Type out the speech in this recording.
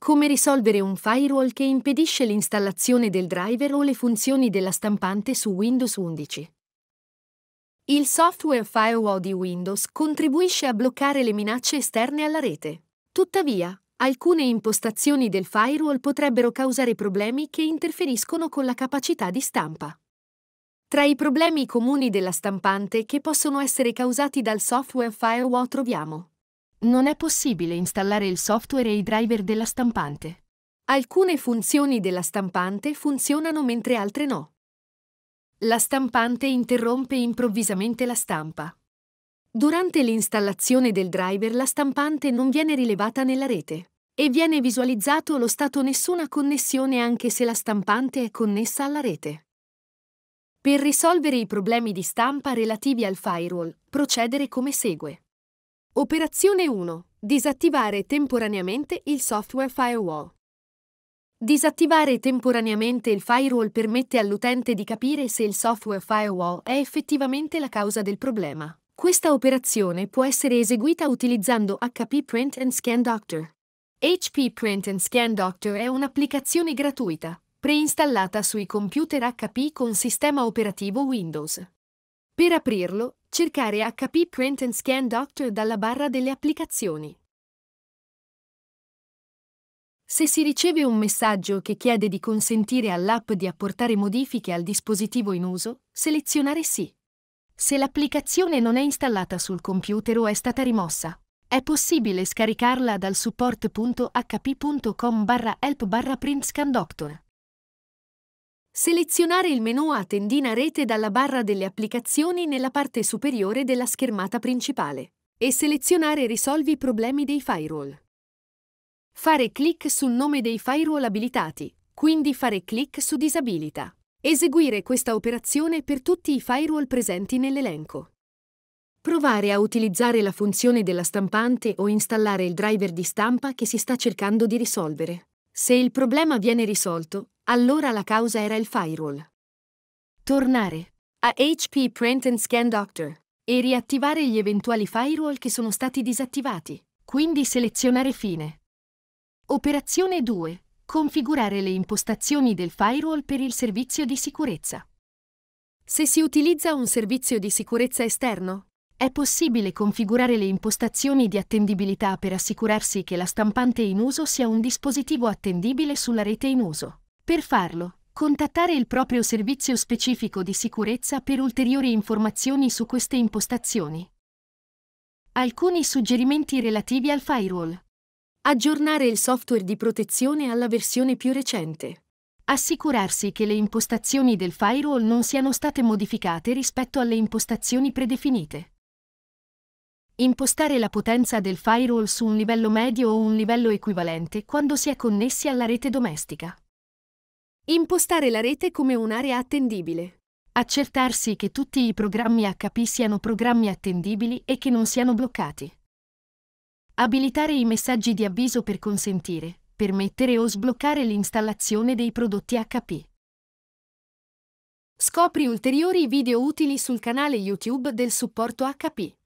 Come risolvere un firewall che impedisce l'installazione del driver o le funzioni della stampante su Windows 11. Il software firewall di Windows contribuisce a bloccare le minacce esterne alla rete. Tuttavia, alcune impostazioni del firewall potrebbero causare problemi che interferiscono con la capacità di stampa. Tra i problemi comuni della stampante che possono essere causati dal software firewall troviamo non è possibile installare il software e i driver della stampante. Alcune funzioni della stampante funzionano mentre altre no. La stampante interrompe improvvisamente la stampa. Durante l'installazione del driver la stampante non viene rilevata nella rete e viene visualizzato lo stato nessuna connessione anche se la stampante è connessa alla rete. Per risolvere i problemi di stampa relativi al firewall, procedere come segue. Operazione 1. Disattivare temporaneamente il software firewall. Disattivare temporaneamente il firewall permette all'utente di capire se il software firewall è effettivamente la causa del problema. Questa operazione può essere eseguita utilizzando HP Print and Scan Doctor. HP Print and Scan Doctor è un'applicazione gratuita, preinstallata sui computer HP con sistema operativo Windows. Per aprirlo Cercare HP Print and Scan Doctor dalla barra delle applicazioni. Se si riceve un messaggio che chiede di consentire all'app di apportare modifiche al dispositivo in uso, selezionare Sì. Se l'applicazione non è installata sul computer o è stata rimossa, è possibile scaricarla dal support.hp.com barra help barra printscandoctor. Selezionare il menu a tendina rete dalla barra delle applicazioni nella parte superiore della schermata principale e selezionare Risolvi i problemi dei firewall. Fare clic sul nome dei firewall abilitati, quindi fare clic su Disabilita. Eseguire questa operazione per tutti i firewall presenti nell'elenco. Provare a utilizzare la funzione della stampante o installare il driver di stampa che si sta cercando di risolvere. Se il problema viene risolto, allora la causa era il firewall. Tornare a HP Print and Scan Doctor e riattivare gli eventuali firewall che sono stati disattivati, quindi selezionare fine. Operazione 2. Configurare le impostazioni del firewall per il servizio di sicurezza. Se si utilizza un servizio di sicurezza esterno, è possibile configurare le impostazioni di attendibilità per assicurarsi che la stampante in uso sia un dispositivo attendibile sulla rete in uso. Per farlo, contattare il proprio servizio specifico di sicurezza per ulteriori informazioni su queste impostazioni. Alcuni suggerimenti relativi al firewall. Aggiornare il software di protezione alla versione più recente. Assicurarsi che le impostazioni del firewall non siano state modificate rispetto alle impostazioni predefinite. Impostare la potenza del firewall su un livello medio o un livello equivalente quando si è connessi alla rete domestica. Impostare la rete come un'area attendibile. Accertarsi che tutti i programmi HP siano programmi attendibili e che non siano bloccati. Abilitare i messaggi di avviso per consentire, permettere o sbloccare l'installazione dei prodotti HP. Scopri ulteriori video utili sul canale YouTube del supporto HP.